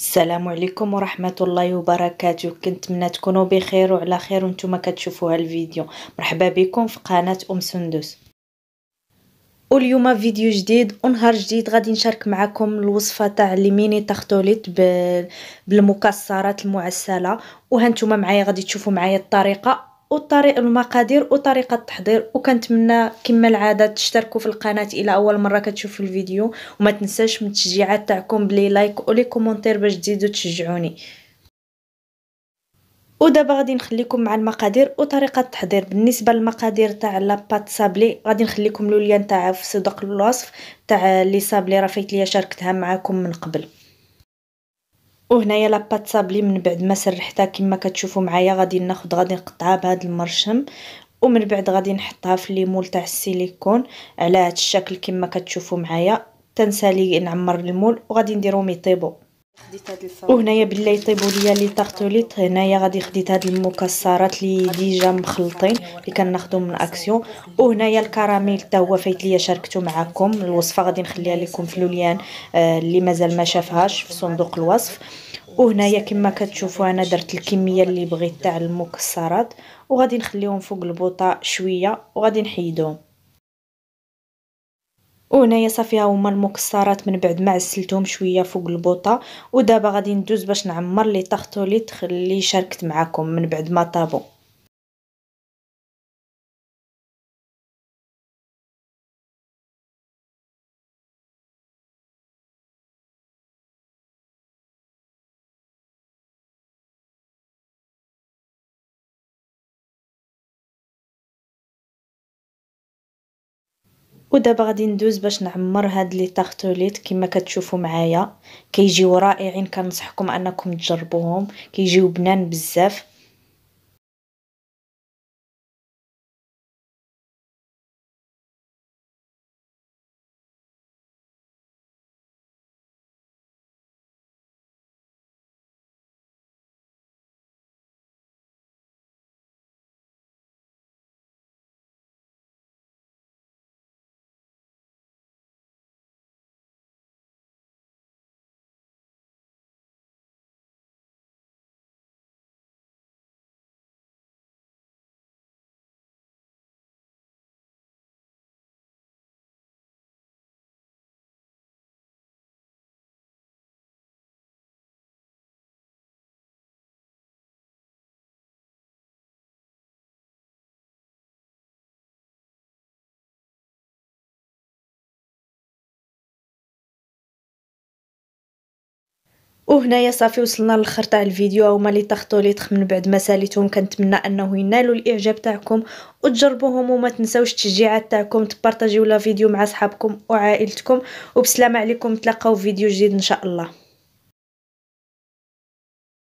السلام عليكم ورحمه الله وبركاته كنتمنى تكونوا بخير وعلى خير وانتم كتشوفوا هالفيديو مرحبا بكم في قناه ام سندس واليوم فيديو جديد ونهار جديد غادي نشارك معكم الوصفه تاع لي تختوليت بالمكسرات المعسله وهانتوما معايا غادي تشوفوا معايا الطريقه وطريق المقادير وطريقه التحضير وكنتمنى كما العاده تشتركوا في القناه الى اول مره كتشوفوا الفيديو وما تنساش من التشجيعات تاعكم بلي لايك ولي كومونتير باش تزيدوا تشجعوني ودابا غادي نخليكم مع المقادير وطريقه التحضير بالنسبه للمقادير تاع لاباط سابلي غادي نخليكم لوليان تاعها في صندوق الوصف تاع لي سابلي راه فايت ليا شاركتها معكم من قبل وهنايا لاباط صابلي من بعد ما سرحتها كيما كتشوفوا معايا غادي ناخد غادي نقطعها بهذا المرشم ومن بعد غادي نحطها في الليمول تاع السيليكون على هذا الشكل كما كتشوفوا معايا تنسالي نعمر المول وغادي نديرهم يطيبوا وهنايا بالله يطيبوا ليا لي طارتوليت هنايا غادي خديت هاد المكسرات لي ديجا مخلطين اللي كناخذو من اكسيون وهنايا الكراميل حتى هو فايت ليا شاركته معكم الوصفه غادي نخليها لكم في لوليان آه، اللي مازال ما شافهاش في صندوق الوصف وهنايا كما كتشوفوا انا درت الكميه اللي بغيت تاع المكسرات وغادي نخليهم فوق البوطه شويه وغادي نحيدهم يا صافي هما المكسرات من بعد ما عسلتهم شويه فوق البوطه ودابا غادي ندوز باش نعمر لي طاغطوليط اللي شاركت معاكم من بعد ما طابو ودابا غادي ندوز باش نعمر هاد لي تارتوليت كما كتشوفوا معايا كيجيو رائعين كنصحكم انكم تجربوهم كيجيو بنان بزاف وهنايا صافي وصلنا للخر تاع الفيديو هما لي طاخطو لي من بعد ما ساليتهم كنتمنى انه ينالوا الاعجاب تاعكم وتجربوهم وما تنساوش التشجيعات تاعكم تبارطاجيو لا فيديو مع صحابكم وعائلتكم وبسلامه عليكم في فيديو جديد ان شاء الله